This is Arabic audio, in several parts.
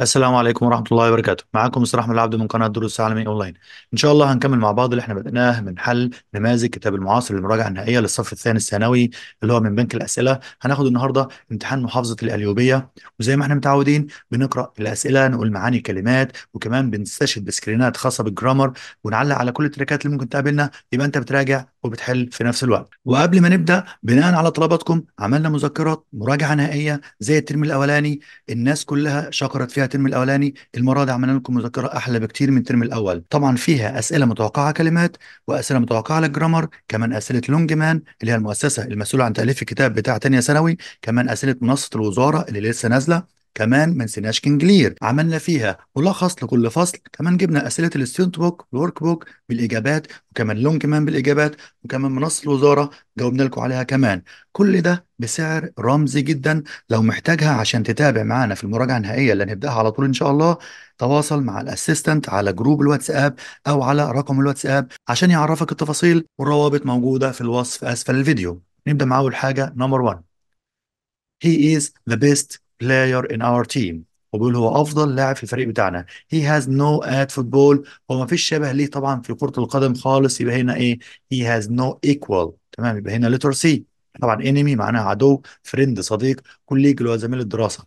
السلام عليكم ورحمة الله وبركاته معاكم مستر أحمد العبد من قناة دروس عالمي أونلاين إن شاء الله هنكمل مع بعض اللي احنا بدأناه من حل نماذج كتاب المعاصر للمراجعة النهائية للصف الثاني الثانوي اللي هو من بنك الأسئلة هناخد النهاردة امتحان محافظة الأليوبية وزي ما احنا متعودين بنقرأ الأسئلة نقول معاني كلمات وكمان بنستشهد بسكرينات خاصة بالجرامر ونعلق على كل التريكات اللي ممكن تقابلنا يبقى أنت بتراجع وبتحل في نفس الوقت وقبل ما نبدا بناء على طلباتكم عملنا مذكرات مراجعه نهائيه زي الترم الاولاني الناس كلها شكرت فيها الترم الاولاني المره دي عملنا لكم مذكره احلى بكتير من الترم الاول طبعا فيها اسئله متوقعه كلمات واسئله متوقعه للجرامر كمان اسئله لونج مان اللي هي المؤسسه المسؤوله عن تاليف الكتاب بتاع تانية ثانوي كمان اسئله منصه الوزاره اللي لسه نازله كمان ما نسيناش كنجلير عملنا فيها ملخص لكل فصل كمان جبنا اسئله الستيونت بوك والورك بوك بالاجابات وكمان لون كمان بالاجابات وكمان منصه الوزاره جاوبنا لكم عليها كمان كل ده بسعر رمزي جدا لو محتاجها عشان تتابع معانا في المراجعه النهائيه اللي هنبداها على طول ان شاء الله تواصل مع الاسيستنت على جروب الواتساب او على رقم الواتساب عشان يعرفك التفاصيل والروابط موجوده في الوصف اسفل الفيديو نبدا مع اول حاجه نمبر 1 He is the best player in our team وبيقول هو افضل لاعب في الفريق بتاعنا he has no at football هو ما فيش شبه ليه طبعا في كرة القدم خالص يبقى هنا ايه he has no equal تمام يبقى هنا letter C طبعا enemy معناها عدو فريند صديق كوليج اللي هو زميل الدراسة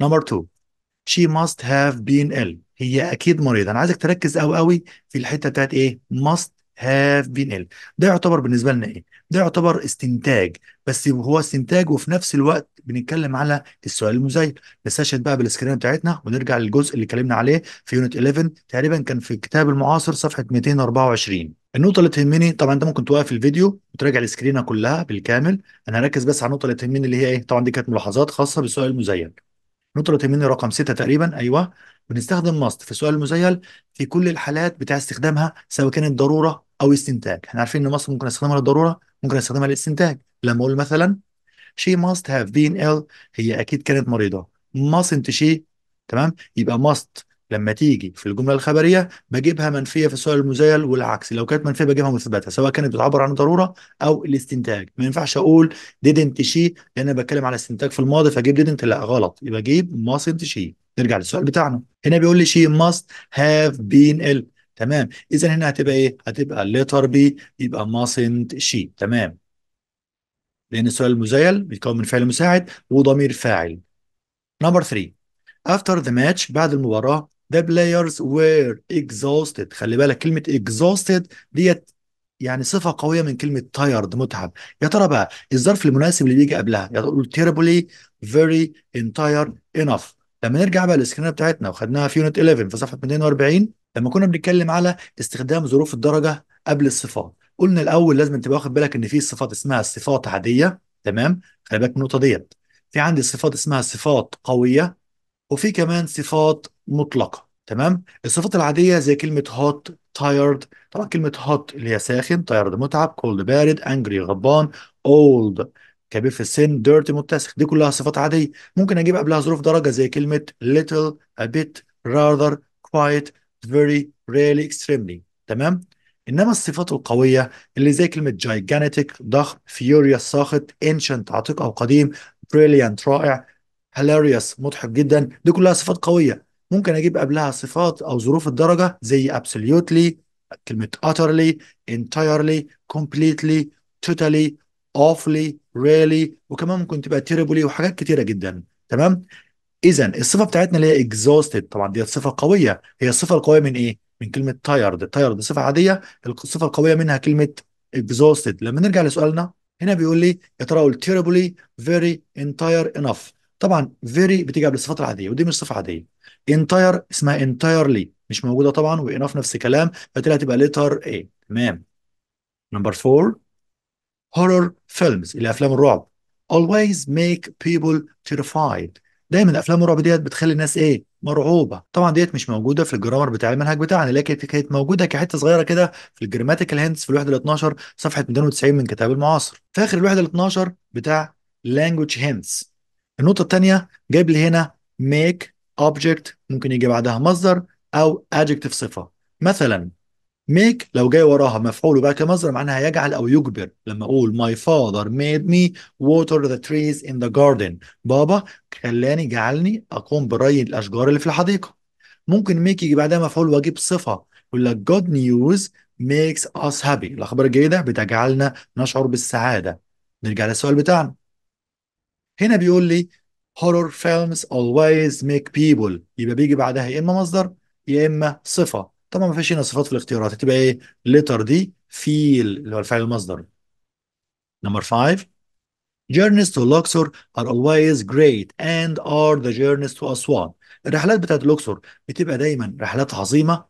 نمبر 2 she must have been ill هي اكيد مريضة انا عايزك تركز قوي قوي في الحتة بتاعت ايه must have been ill ده يعتبر بالنسبة لنا ايه ده يعتبر استنتاج بس هو استنتاج وفي نفس الوقت بنتكلم على السؤال المزيف نستشهد بقى بالسكرين بتاعتنا ونرجع للجزء اللي اتكلمنا عليه في يونت 11 تقريبا كان في الكتاب المعاصر صفحه 224 النقطة اللي تهمني طبعا انت ممكن توقف الفيديو وتراجع السكرينة كلها بالكامل انا هركز بس على النقطة اللي تهمني اللي هي ايه طبعا دي كانت ملاحظات خاصة بالسؤال المزيل النقطة اللي تهمني رقم 6 تقريبا ايوه بنستخدم ماست في السؤال المزيل في كل الحالات بتاع استخدامها سواء كانت ضرورة او استنتاج احنا عارفين ان مصر ممكن استخدمها للضروره ممكن استخدمها للاستنتاج لما اقول مثلا she must have been ill هي اكيد كانت مريضه mustn't she تمام يبقى must لما تيجي في الجمله الخبريه بجيبها منفيه في السؤال المزايل والعكس لو كانت منفيه بجيبها مثبته سواء كانت بتعبر عن ضروره او الاستنتاج ما ينفعش اقول didn't she لان انا بتكلم على استنتاج في الماضي فاجيب didn't لا غلط يبقى اجيب mustn't she نرجع للسؤال بتاعنا هنا بيقول لي she must have been ill تمام اذا هنا هتبقى ايه هتبقى الليتر بي يبقى ماسنت شي تمام لان السؤال المزيل بيتكون من فعل مساعد وضمير فاعل نمبر 3 after the match بعد المباراه the players were exhausted خلي بالك كلمه exhausted ديت يعني صفة قوية من كلمة tired متعب يا ترى بقى الظرف المناسب اللي بيجي قبلها تقول terribly very entire enough لما نرجع بقى للسكرينه بتاعتنا وخدناها في يونت 11 في صفحه 240 لما كنا بنتكلم على استخدام ظروف الدرجه قبل الصفات قلنا الاول لازم تبقى واخد بالك ان في صفات اسمها صفات عاديه تمام خلي بالك من النقطه ديت في عندي صفات اسمها صفات قويه وفي كمان صفات مطلقه تمام الصفات العاديه زي كلمه هوت تايرد طبعا كلمه هوت اللي هي ساخن تايرد متعب كولد بارد انجري غضبان اولد كبير في السن ديرتي متسخ دي كلها صفات عاديه ممكن اجيب قبلها ظروف درجه زي كلمه little a bit rather quiet very really extremely تمام انما الصفات القويه اللي زي كلمه gigantic ضخم furious ساخط ancient عتيق او قديم brilliant رائع hilarious مضحك جدا دي كلها صفات قويه ممكن اجيب قبلها صفات او ظروف الدرجه زي absolutely كلمه utterly entirely completely totally awfully really وكمان ممكن تبقى terribly وحاجات كتيره جدا تمام اذا الصفه بتاعتنا اللي هي exhausted طبعا دي صفه قويه هي الصفه القويه من ايه من كلمه tired tired صفه عاديه الصفه القويه منها كلمه exhausted لما نرجع لسؤالنا هنا بيقول لي يا ترى terribly very entire enough طبعا very بتيجي قبل الصفات العاديه ودي مش صفه عاديه entire اسمها entirely مش موجوده طبعا وانف نفس الكلام فبالتالي تبقى letter A تمام نمبر 4 horror films اللي افلام الرعب always make people terrified دايما افلام الرعب ديت بتخلي الناس ايه مرعوبه طبعا ديت مش موجوده في الجرامر بتاع المنهج بتاعنا لكن كانت موجوده كحته صغيره كده في الجراماتيكال هندس في الوحده ال12 صفحه 290 من كتاب المعاصر في اخر الوحده ال12 بتاع language hints النقطه الثانيه جايب لي هنا make object ممكن يجي بعدها مصدر او adjective صفه مثلا ميك لو جاي وراها مفعول وبقى كمصدر معناها يجعل او يجبر لما اقول ماي فاذر ميد مي ووتر ذا تريز ان ذا جاردن بابا خلاني جعلني اقوم بري الاشجار اللي في الحديقه ممكن ميك يجي بعدها مفعول واجيب صفه يقول لك جود نيوز ميكس اس هابي الاخبار الجيده بتجعلنا نشعر بالسعاده نرجع للسؤال بتاعنا هنا بيقول لي horror films always make people يبقى بيجي بعدها يا اما مصدر يا اما صفه طبعا ما فيش هنا صفات في الاختيارات هتبقى ايه letter دي فيل اللي هو الفعل المصدر نمبر 5 journeys to Luxor are always great and are the journeys to Aswan الرحلات بتاعت لوكسور بتبقى دايما رحلات عظيمه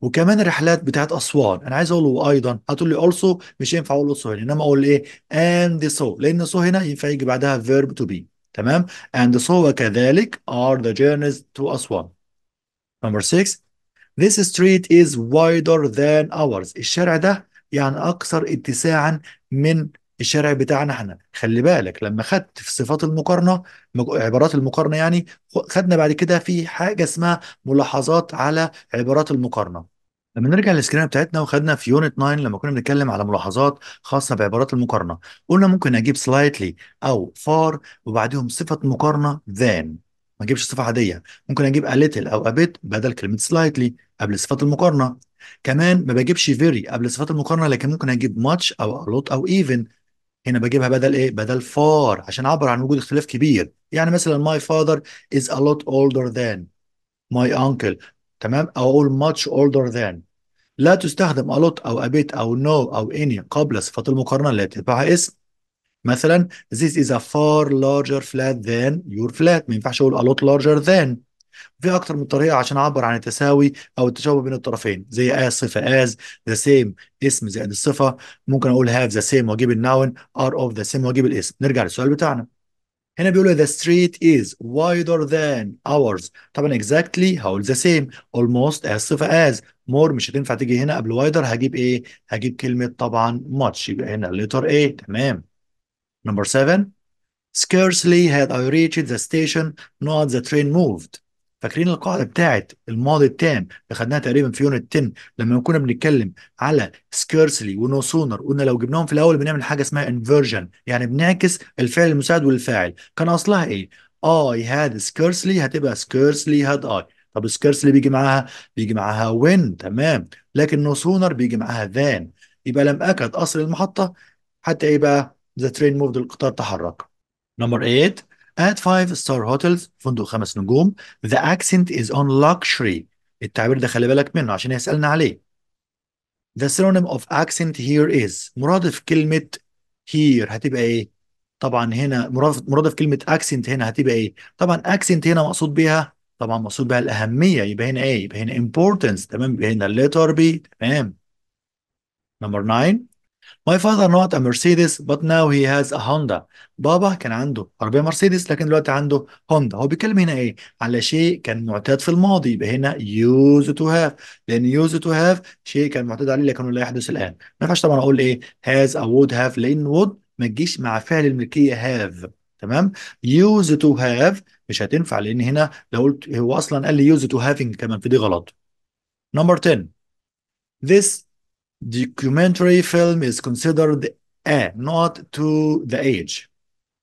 وكمان الرحلات بتاعت اسوان انا عايز اقول وايضا هتقول لي also مش ينفع اقول also هنا انما اقول ايه and so لان so هنا ينفع يجي بعدها verb to be تمام and so وكذلك are the journeys to Aswan number 6 This street is wider than ours الشارع ده يعني أكثر اتساعا من الشارع بتاعنا احنا خلي بالك لما خدت في صفات المقارنه عبارات المقارنه يعني خدنا بعد كده في حاجه اسمها ملاحظات على عبارات المقارنه لما نرجع للسكرين بتاعتنا وخدنا في يونت 9 لما كنا بنتكلم على ملاحظات خاصه بعبارات المقارنه قلنا ممكن اجيب سلايتلي او فار وبعدهم صفه مقارنه ذان ما اجيبش صفه عاديه ممكن اجيب a little او a bit بدل كلمه slightly قبل صفات المقارنه كمان ما بجيبش very قبل صفات المقارنه لكن ممكن اجيب much او a lot او even هنا بجيبها بدل ايه بدل far عشان اعبر عن وجود اختلاف كبير يعني مثلا my father is a lot older than my uncle تمام او اقول much older than لا تستخدم a lot او a bit او no او any قبل صفات المقارنه التي تتبعها اسم مثلا this is a far larger flat than your flat ما ينفعش اقول a lot larger than في اكتر من طريقه عشان اعبر عن التساوي او التشابه بين الطرفين زي as صفه as the same اسم زائد الصفه ممكن اقول have the same واجيب النون are of the same واجيب الاسم نرجع للسؤال بتاعنا هنا بيقولوا the street is wider than ours طبعا exactly هقول the same almost as صفه as more مش هتنفع تيجي هنا قبل wider هجيب ايه؟ هجيب كلمه طبعا much يبقى هنا letter A تمام Number seven, scarcely had I reached the station not the train moved. فاكرين القاعدة بتاعت الماضي التام اللي خدناها تقريبا في يونت 10 لما كنا بنتكلم على scarcely ونو سونر قلنا لو جبناهم في الأول بنعمل حاجة اسمها inversion يعني بنعكس الفعل المساعد والفاعل كان أصلها إيه؟ I had scarcely هتبقى scarcely had I طب scarcely بيجي معاها بيجي معاها when تمام لكن no sooner بيجي معاها than يبقى لم أكد أصل المحطة حتى إيه بقى؟ The train moved القطار تحرك. Number 8 At five star hotels فندق خمس نجوم The accent is on luxury التعبير ده خلي بالك منه عشان هيسألنا عليه The synonym of accent here is مرادف كلمة here هتبقى ايه؟ طبعا هنا مرادف, مرادف كلمة accent هنا هتبقى ايه؟ طبعا accent هنا مقصود بيها طبعا مقصود بها الأهمية يبقى هنا ايه؟ يبقى هنا importance تمام يبقى هنا letter B تمام نمبر 9 My father not a Mercedes but now he has a Honda. بابا كان عنده عربية مرسيدس لكن دلوقتي عنده هوندا. هو بيتكلم هنا ايه؟ على شيء كان معتاد في الماضي يبقى هنا used to have لأن used to have شيء كان معتاد عليه لكنه لا يحدث الآن. ما ينفعش طبعا أقول ايه؟ has أو would have لأن would ما تجيش مع فعل الملكية have تمام؟ used to have مش هتنفع لأن هنا لو قلت هو أصلا قال لي used to having كمان فدي غلط. نمبر 10 This documentary film is considered a not to the age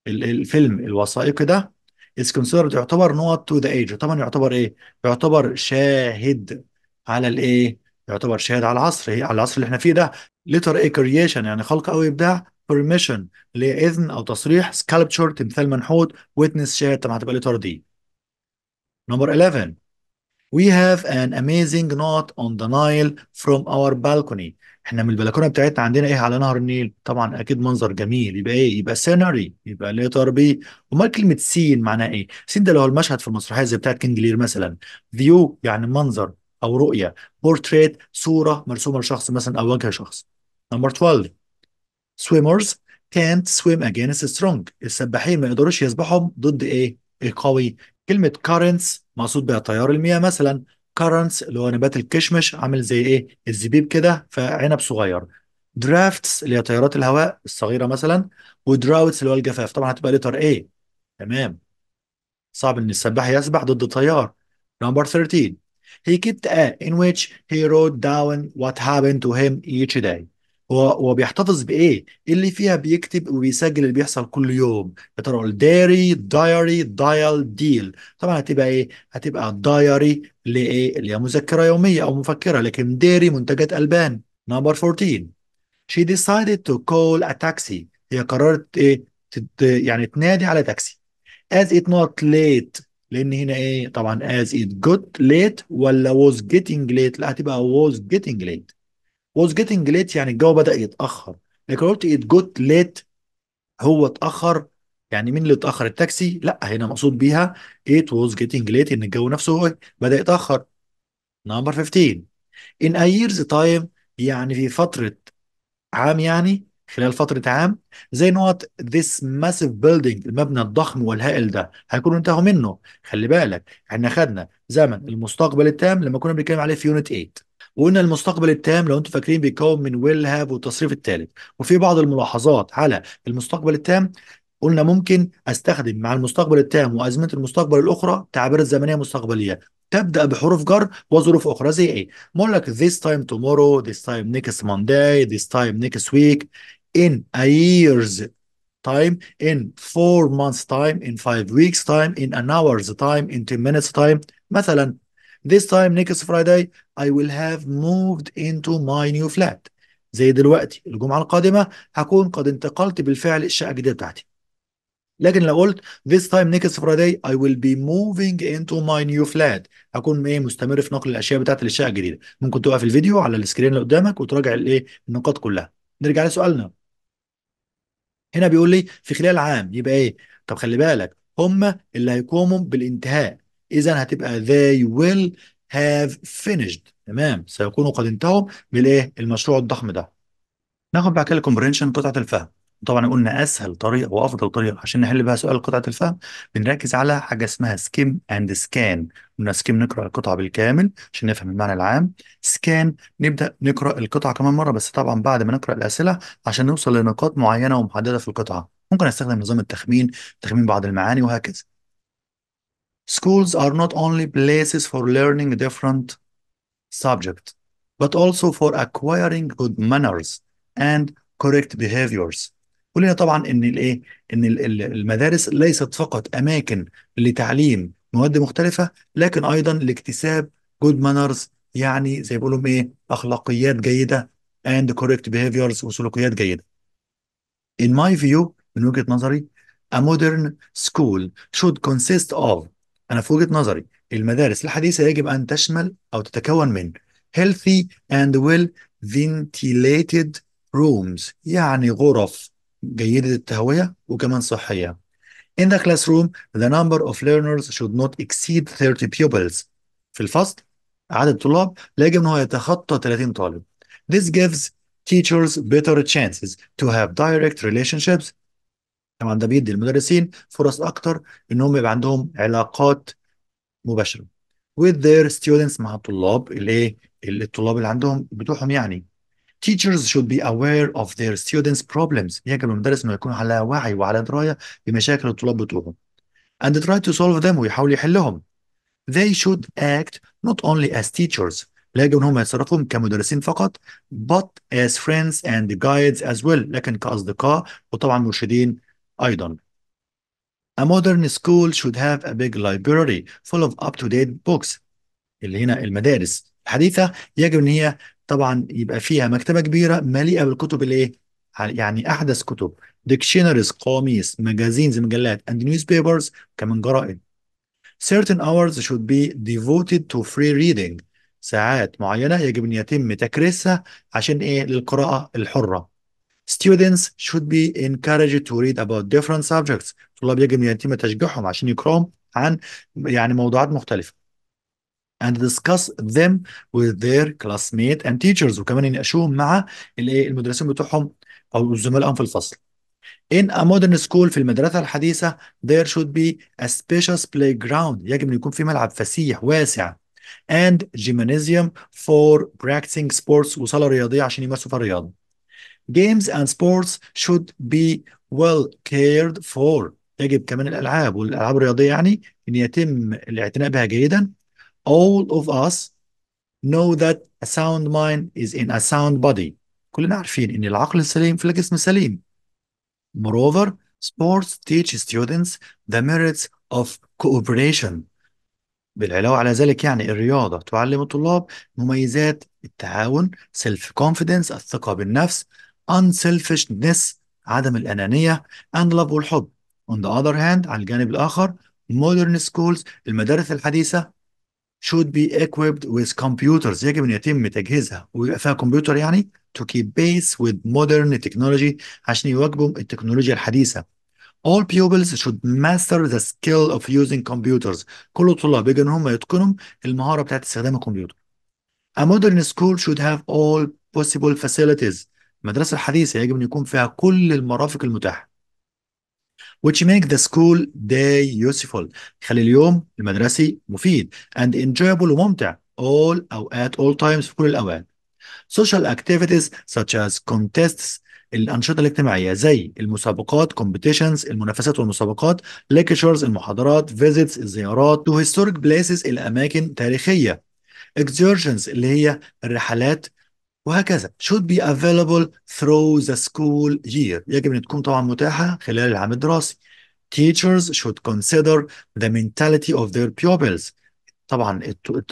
الفيلم الوثائقي ده is considered يعتبر not to the age طبعا يعتبر ايه يعتبر شاهد على الايه يعتبر شاهد على العصر على العصر اللي احنا فيه ده letter a creation يعني خلق او ابداع permission اللي هي اذن او تصريح sculpture تمثال منحوت witness شاهد طبعا هتبقى letter دي نمبر 11 We have an amazing knot on the Nile from our balcony. احنا من البلكونه بتاعتنا عندنا ايه على نهر النيل طبعا اكيد منظر جميل يبقى ايه يبقى سيناري يبقى ليتر بي امال كلمه سين معناها ايه سين ده لو المشهد في المسرحيه زي بتاعه كينج لير مثلا فيو يعني منظر او رؤيه بورتريت صوره مرسومه لشخص مثلا او وجه شخص نمبر 12 swimmers can't swim against strong السباحين ما يقدروش يسبحوا ضد ايه القوي إيه كلمه currents مقصود بها تيار المياه مثلا currents اللي هو نبات الكشمش عامل زي ايه الزبيب كده فعنب صغير درافتس اللي هي تيارات الهواء الصغيره مثلا ودراوتس اللي هو الجفاف طبعا هتبقى لتر ايه تمام صعب ان السباح يسبح ضد التيار نمبر 13 He kept a in which he wrote down what happened to him each day هو هو بيحتفظ بايه؟ اللي فيها بيكتب وبيسجل اللي بيحصل كل يوم يا ترى الديري دايري دايل ديل طبعا هتبقى ايه؟ هتبقى دايري لايه؟ اللي هي مذكره يوميه او مفكره لكن ديري منتجات البان نمبر 14 she decided to call a taxi هي قررت ايه؟ تد... يعني تنادي على تاكسي as it not late لان هنا ايه؟ طبعا as it got late ولا was getting late؟ لا هتبقى was getting late was getting late يعني الجو بدأ يتأخر لكن قلت it got late هو اتأخر يعني مين اللي اتأخر التاكسي لا هنا مقصود بيها it was getting late ان الجو نفسه هو بدأ يتأخر number 15 in a year's time يعني في فترة عام يعني خلال فترة عام زي نوت this massive building المبنى الضخم والهائل ده هيكونوا انتهوا منه خلي بالك احنا خدنا زمن المستقبل التام لما كنا بنتكلم عليه في يونت 8 وقلنا المستقبل التام لو انتم فاكرين بيتكون من ويل هاف والتصريف الثالث وفي بعض الملاحظات على المستقبل التام قلنا ممكن استخدم مع المستقبل التام وازمنه المستقبل الاخرى تعبيرات زمنيه مستقبليه تبدا بحروف جر وظروف اخرى زي ايه؟ بقول لك this time tomorrow, this time next Monday, this time next week, in a year's time, in four months time, in five weeks time, in an hour's time, in ten minutes time مثلا This time next Friday I will have moved into my new flat. زي دلوقتي الجمعة القادمة هكون قد انتقلت بالفعل الشقة الجديدة بتاعتي. لكن لو قلت this time next Friday I will be moving into my new flat هكون ايه مستمر في نقل الاشياء بتاعتي للشقه الجديده ممكن توقف الفيديو على السكرين اللي قدامك وتراجع الايه النقاط كلها نرجع لسؤالنا هنا بيقول لي في خلال عام يبقى ايه طب خلي بالك هم اللي هيقوموا بالانتهاء اذا هتبقى they will have finished تمام سيكونوا قد انتهوا بالايه المشروع الضخم ده ناخد بعد كده كومبرينشن قطعه الفهم طبعا قلنا اسهل طريقه وافضل طريقه عشان نحل بها سؤال قطعه الفهم بنركز على حاجه اسمها سكيم اند سكان قلنا سكيم نقرا القطعه بالكامل عشان نفهم المعنى العام سكان نبدا نقرا القطعه كمان مره بس طبعا بعد ما نقرا الاسئله عشان نوصل لنقاط معينه ومحدده في القطعه ممكن استخدم نظام التخمين تخمين بعض المعاني وهكذا schools are not only places for learning different subjects, but also for acquiring good manners and correct behaviors. قلنا طبعا ان الايه ان المدارس ليست فقط اماكن لتعليم مواد مختلفه لكن ايضا لاكتساب good manners يعني زي بيقولوا ايه اخلاقيات جيده and correct behaviors وسلوكيات جيده. In my view من وجهه نظري a modern school should consist of أنا في وجهة نظري المدارس الحديثة يجب أن تشمل أو تتكون من healthy and well ventilated rooms يعني غرف جيدة التهوية وكمان صحية. In the classroom, the number of learners should not exceed 30 pupils. في الفصل عدد الطلاب لا يجب أن هو يتخطى 30 طالب. This gives teachers better chances to have direct relationships طبعا ده بيدي المدرسين فرص اكتر ان هم يبقى عندهم علاقات مباشره with their students مع الطلاب اللي إيه، الطلاب اللي عندهم بتوعهم يعني teachers should be aware of their students problems يجب المدرس انه يكون على وعي وعلى درايه بمشاكل الطلاب بتوعهم and try to solve them ويحاول يحلهم they should act not only as teachers لا يجب ان هم يتصرفوا كمدرسين فقط but as friends and guides as well لكن كاصدقاء وطبعا مرشدين أيضا A modern school should have a big library full of up-to-date books اللي هنا المدارس الحديثة يجب إن هي طبعا يبقى فيها مكتبة كبيرة مليئة بالكتب الإيه؟ يعني أحدث كتب dictionaries قواميس magazines مجلات and newspapers كمان جرائد certain hours should be devoted to free reading ساعات معينة يجب أن يتم تكريسها عشان إيه للقراءة الحرة students should be encouraged to read about different subjects الطلاب يجب ان يتم تشجيعهم عشان يقراوا عن يعني موضوعات مختلفه and discuss them with their classmates and teachers وكمان يناقشوهم مع الايه المدرسين بتوعهم او زملائهم في الفصل In a modern school في المدرسة الحديثة there should be a spacious playground يجب أن يكون في ملعب فسيح واسع and gymnasium for practicing sports وصالة رياضية عشان يمارسوا في الرياضة Games and sports should be well cared for يجب كمان الألعاب والألعاب الرياضية يعني إن يتم الاعتناء بها جيدا all of us know that a sound mind is in a sound body كلنا عارفين إن العقل السليم في الجسم السليم moreover sports teach students the merits of cooperation بالعلاوة على ذلك يعني الرياضة تعلم الطلاب مميزات التعاون self confidence الثقة بالنفس unselfishness عدم الأنانية and love والحب on the other hand على الجانب الآخر modern schools المدارس الحديثة should be equipped with computers يجب أن يتم تجهيزها ويبقى فيها كمبيوتر يعني to keep pace with modern technology عشان يواكبوا التكنولوجيا الحديثة All pupils should master the skill of using computers. كل الطلاب يجب ان هم يتقنوا المهارة بتاعت استخدام الكمبيوتر. A modern school should have all possible facilities. المدرسة الحديثة يجب أن يكون فيها كل المرافق المتاحة which make the school day useful خلي اليوم المدرسي مفيد and enjoyable وممتع all أو at all times في كل الأوقات social activities such as contests الأنشطة الاجتماعية زي المسابقات competitions المنافسات والمسابقات lectures المحاضرات visits الزيارات to historic places الأماكن تاريخية excursions اللي هي الرحلات وهكذا should be available through the school year يجب أن تكون طبعا متاحة خلال العام الدراسي teachers should consider the mentality of their pupils طبعا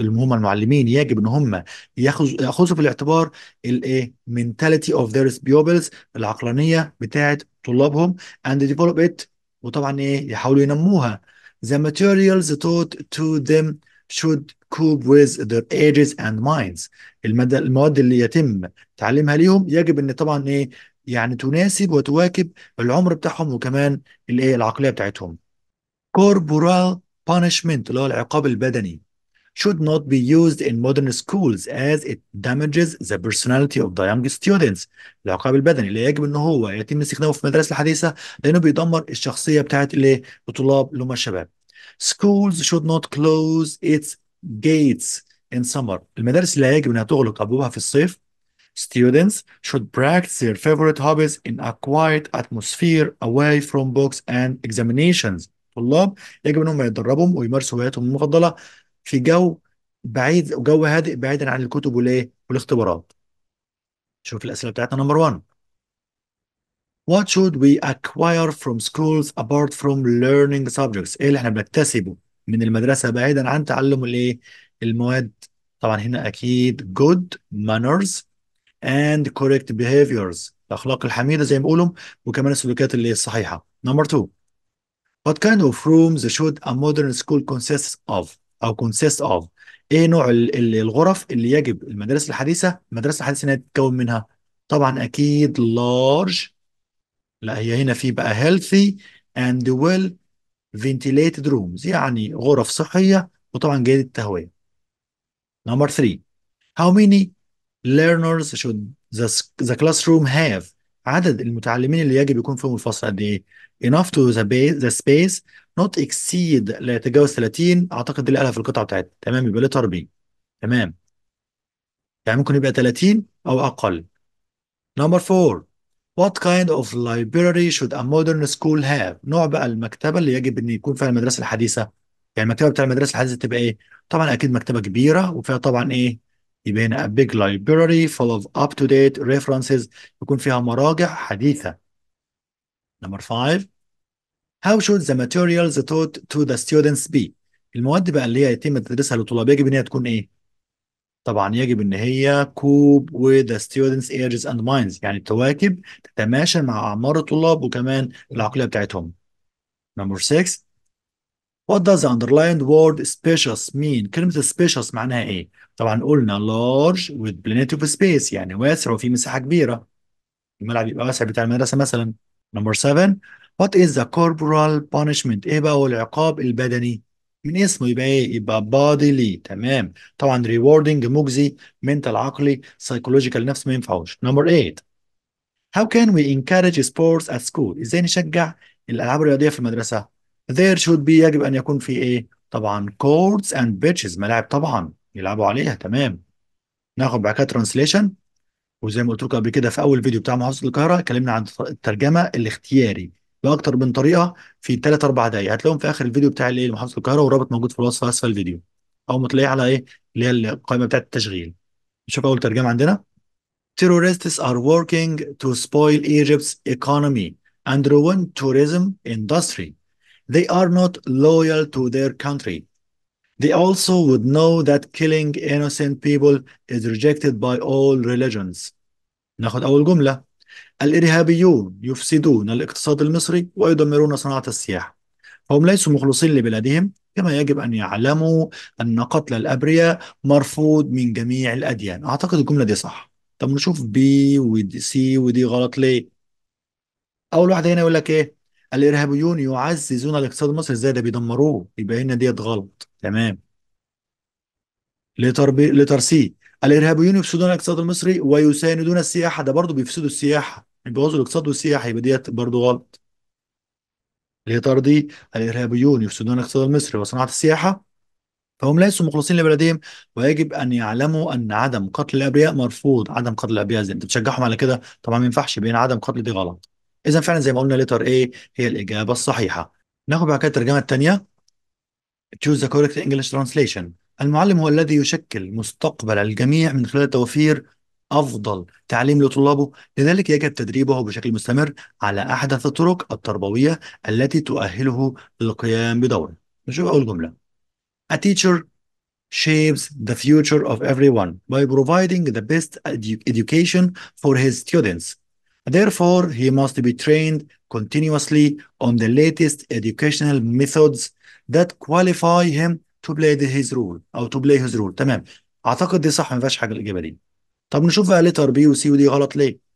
هم المعلمين يجب ان هم ياخذوا ياخذوا في الاعتبار الايه mentality of their pupils العقلانيه بتاعه طلابهم and develop it وطبعا ايه يحاولوا ينموها the materials taught to them should cope with their ages and minds المادة المواد اللي يتم تعليمها ليهم يجب ان طبعا ايه يعني تناسب وتواكب العمر بتاعهم وكمان الايه العقليه بتاعتهم corporal punishment اللي هو العقاب البدني should not be used in modern schools as it damages the personality of the young students العقاب البدني اللي يجب ان هو يتم استخدامه في المدارس الحديثه لانه بيدمر الشخصيه بتاعت الايه الطلاب اللي هم الشباب schools should not close its gates in summer المدارس لا يجب انها تغلق ابوابها في الصيف students should practice their favorite hobbies in a quiet atmosphere away from books and examinations طلاب يجب انهم يتدربوا ويمارسوا هواياتهم المفضله في جو بعيد وجو هادئ بعيدا عن الكتب والايه والاختبارات شوف الاسئله بتاعتنا نمبر 1 What should we acquire from schools apart from learning subjects؟ ايه اللي احنا بنكتسبه من المدرسة بعيدا عن تعلم الايه؟ المواد طبعا هنا اكيد good manners and correct behaviors الاخلاق الحميدة زي ما بيقولوا وكمان السلوكيات اللي الصحيحة. Number two What kind of rooms should a modern school consist of او consist of ايه نوع الغرف اللي يجب المدارس الحديثة المدرسة الحديثة انها تتكون منها؟ طبعا اكيد large لا هي هنا في بقى healthy and well ventilated rooms يعني غرف صحية وطبعا جيدة التهوية number three how many learners should the, the classroom have عدد المتعلمين اللي يجب يكون فيهم الفصل قد ايه enough to the, base, the space not exceed لا يتجاوز 30 اعتقد دي اللي في القطعه بتاعتها تمام يبقى لتر بي تمام يعني ممكن يبقى 30 او اقل نمبر 4 What kind of library should a modern school have? نوع بقى المكتبة اللي يجب إن يكون فيها المدرسة الحديثة. يعني المكتبة بتاع المدرسة الحديثة تبقى إيه؟ طبعا أكيد مكتبة كبيرة وفيها طبعا إيه؟ يبقى هنا a big library full of up-to-date references يكون فيها مراجع حديثة. Number five How should the materials taught to the students be؟ المواد بقى اللي هي يتم تدريسها للطلاب يجب إن هي تكون إيه؟ طبعا يجب ان هي كوب وذا ستودنتس ايجز اند مايندز يعني تواكب تتماشى مع اعمار الطلاب وكمان العقليه بتاعتهم نمبر 6 What does the underlined word spacious mean؟ كلمة spacious معناها إيه؟ طبعا قلنا large with plenty of space يعني واسع وفي مساحة كبيرة. الملعب يبقى واسع بتاع المدرسة مثلا. Number 7 What is the corporal punishment؟ إيه بقى هو العقاب البدني؟ من اسمه يبقى ايه يبقى بادلي تمام طبعا ريوردنج مجزي منتال عقلي سايكولوجيكال نفس ما ينفعوش نمبر 8 how can we encourage sports at school ازاي نشجع الالعاب الرياضيه في المدرسه ذير شود بي يجب ان يكون في ايه طبعا كوردز اند بيتشز ملاعب طبعا يلعبوا عليها تمام ناخد بعد كده ترانسليشن وزي ما قلت لكم قبل كده في اول فيديو بتاع محافظه القاهره اتكلمنا عن الترجمه الاختياري باكتر من طريقه في 3 4 دقائق هتلاقيهم في اخر الفيديو بتاع الايه محافظه القاهره والرابط موجود في الوصف اسفل الفيديو او متلاقيه على ايه اللي هي القائمه بتاعه التشغيل نشوف اول ترجمه عندنا Terrorists are working to spoil Egypt's economy and ruin tourism industry. They are not loyal to their country. They also would know that killing innocent people is rejected by all religions. ناخد أول جملة الإرهابيون يفسدون الاقتصاد المصري ويدمرون صناعة السياحة هم ليسوا مخلصين لبلادهم كما يجب أن يعلموا أن قتل الأبرياء مرفوض من جميع الأديان أعتقد الجملة دي صح طب نشوف بي ودي سي ودي غلط ليه أول واحدة هنا يقول لك إيه الإرهابيون يعززون الاقتصاد المصري إزاي ده بيدمروه يبقى هنا ديت غلط تمام لتربي... الارهابيون يفسدون الاقتصاد المصري ويساندون السياحه ده برضه بيفسدوا السياحه بيبوظوا الاقتصاد والسياحه يبقى ديت برضه غلط الإطار دي الإرهابيون يفسدون الاقتصاد المصري وصناعة السياحة فهم ليسوا مخلصين لبلدهم ويجب أن يعلموا أن عدم قتل الأبرياء مرفوض عدم قتل الأبرياء زي أنت بتشجعهم على كده طبعا ما ينفعش بين عدم قتل دي غلط إذا فعلا زي ما قلنا ليتر ايه هي الإجابة الصحيحة ناخد بعد كده الترجمة الثانية Choose the correct English translation المعلم هو الذي يشكل مستقبل الجميع من خلال توفير أفضل تعليم لطلابه لذلك يجب تدريبه بشكل مستمر على أحدث الطرق التربوية التي تؤهله للقيام بدوره نشوف أول جملة A teacher shapes the future of everyone by providing the best edu education for his students. Therefore, he must be trained continuously on the latest educational methods that qualify him تو بلاي هيز رول او تو بلاي هيز رول تمام اعتقد دي صح ما فيهاش حاجه الاجابه دي طب نشوف بقى لتر بي وسي ودي غلط ليه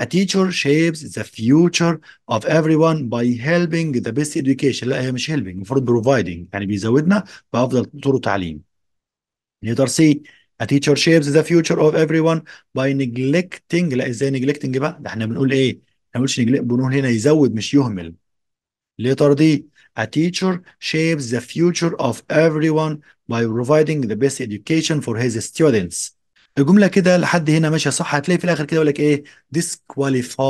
A teacher shapes the future of everyone by helping the best education لا هي مش helping المفروض providing يعني بيزودنا بافضل طرق تعليم نقدر سي A teacher shapes the future of everyone by neglecting لا ازاي neglecting بقى ده احنا بنقول ايه؟ احنا ما بنقولش بنقول هنا يزود مش يهمل ليتر دي A teacher shapes the future of everyone by providing the best education for his students. الجملة كده لحد هنا ماشية صح هتلاقي في الآخر كده يقول لك إيه disqualify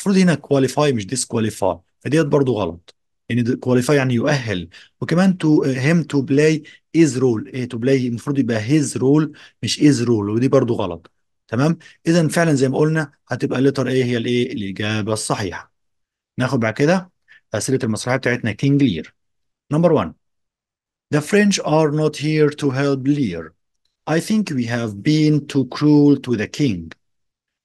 المفروض هنا qualify مش disqualify فديت برضو غلط يعني qualify يعني يؤهل وكمان to him to play his role إيه to play المفروض يبقى his role مش his role ودي برضو غلط تمام إذا فعلا زي ما قلنا هتبقى letter إيه هي الإيه الإجابة الصحيحة ناخد بعد كده اسئله المسرحيه بتاعتنا كينج لير نمبر 1 The French are not here to help Lear. I think we have been too cruel to the king.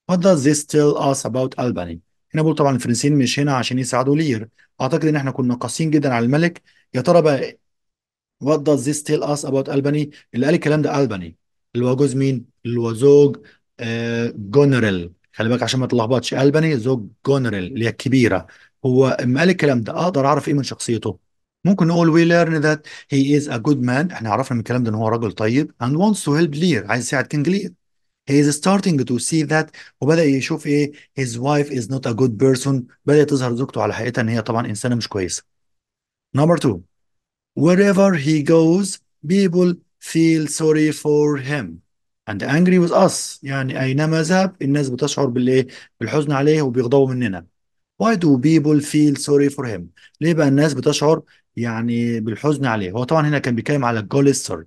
What does this tell us about Albany? هنا بقول طبعا الفرنسيين مش هنا عشان يساعدوا لير. أعتقد إن إحنا كنا قاسيين جدا على الملك. يا ترى بقى What does this tell us about Albany؟ اللي قال الكلام ده Albany. اللي هو جوز مين؟ اللي هو زوج جونرال. آه، خلي بالك عشان ما تلخبطش Albany زوج جونرال اللي هي الكبيرة. هو اما قال الكلام ده اقدر اعرف ايه من شخصيته ممكن نقول وي ليرن ذات هي از ا جود مان احنا عرفنا من الكلام ده ان هو راجل طيب اند wants تو هيلب لير عايز يساعد كينج لير هي از ستارتنج تو سي ذات وبدأ يشوف ايه هيز وايف از نوت ا جود بيرسون بدأت تظهر زوجته على حقيقتها ان هي طبعا انسانه مش كويسه نمبر two wherever he goes people feel sorry for him and angry with us يعني اينما ذهب الناس بتشعر بالايه بالحزن عليه وبيغضبوا مننا Why do people feel sorry for him? ليه بقى الناس بتشعر يعني بالحزن عليه؟ هو طبعا هنا كان بيتكلم على الجولستر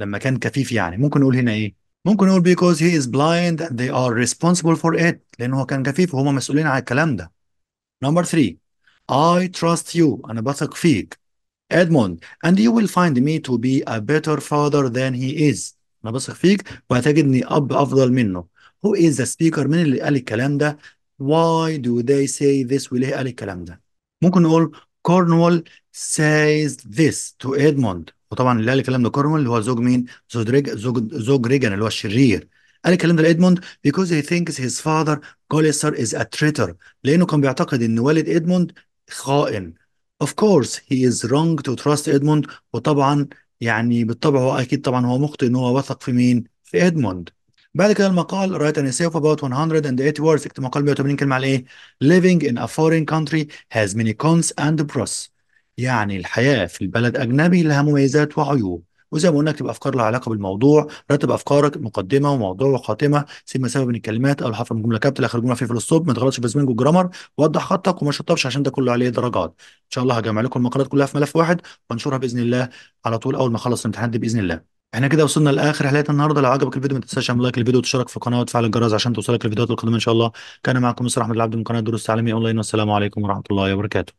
لما كان كفيف يعني ممكن نقول هنا ايه؟ ممكن نقول because he is blind and they are responsible for it لأن هو كان كفيف وهم مسؤولين عن الكلام ده. Number three I trust you أنا بثق فيك. Edmund and you will find me to be a better father than he is. أنا بثق فيك وهتجدني أب أفضل منه. Who is the speaker؟ مين اللي قال الكلام ده؟ Why do they say this وليه قال الكلام ده ممكن نقول كورنوال says this to Edmund وطبعا اللي قال الكلام ده كورنوال اللي هو زوج مين زوج ريج زوج زوج ريجن اللي هو الشرير قال الكلام ده لإدموند because he thinks his father Gullister is a traitor لأنه كان بيعتقد إن والد إدموند خائن of course he is wrong to trust إدموند وطبعا يعني بالطبع هو أكيد طبعا هو مخطئ إن هو وثق في مين في إدموند بعد كده المقال رايت ان سيف اباوت 180 words اكتب مقال 180 كلمه على ايه؟ living in a foreign country has many cons and pros يعني الحياه في البلد اجنبي لها مميزات وعيوب وزي ما قلنا اكتب افكار لها علاقه بالموضوع رتب افكارك مقدمه وموضوع وخاتمه سيب مسافه بين الكلمات او حرف من جمله كابتل اخر جمله فيه في الستوب ما تغلطش في السبنج والجرامر وضح خطك وما شطبش عشان ده كله عليه درجات ان شاء الله هجمع لكم المقالات كلها في ملف واحد وانشرها باذن الله على طول اول ما اخلص الامتحان باذن الله احنا كده وصلنا لاخر حلقه النهارده لو عجبك الفيديو ما تنساش تعمل لايك للفيديو وتشترك في القناه وتفعل الجرس عشان توصلك الفيديوهات القادمه ان شاء الله كان معكم مستر احمد العبد من قناه دروس تعليميه اونلاين والسلام عليكم ورحمه الله وبركاته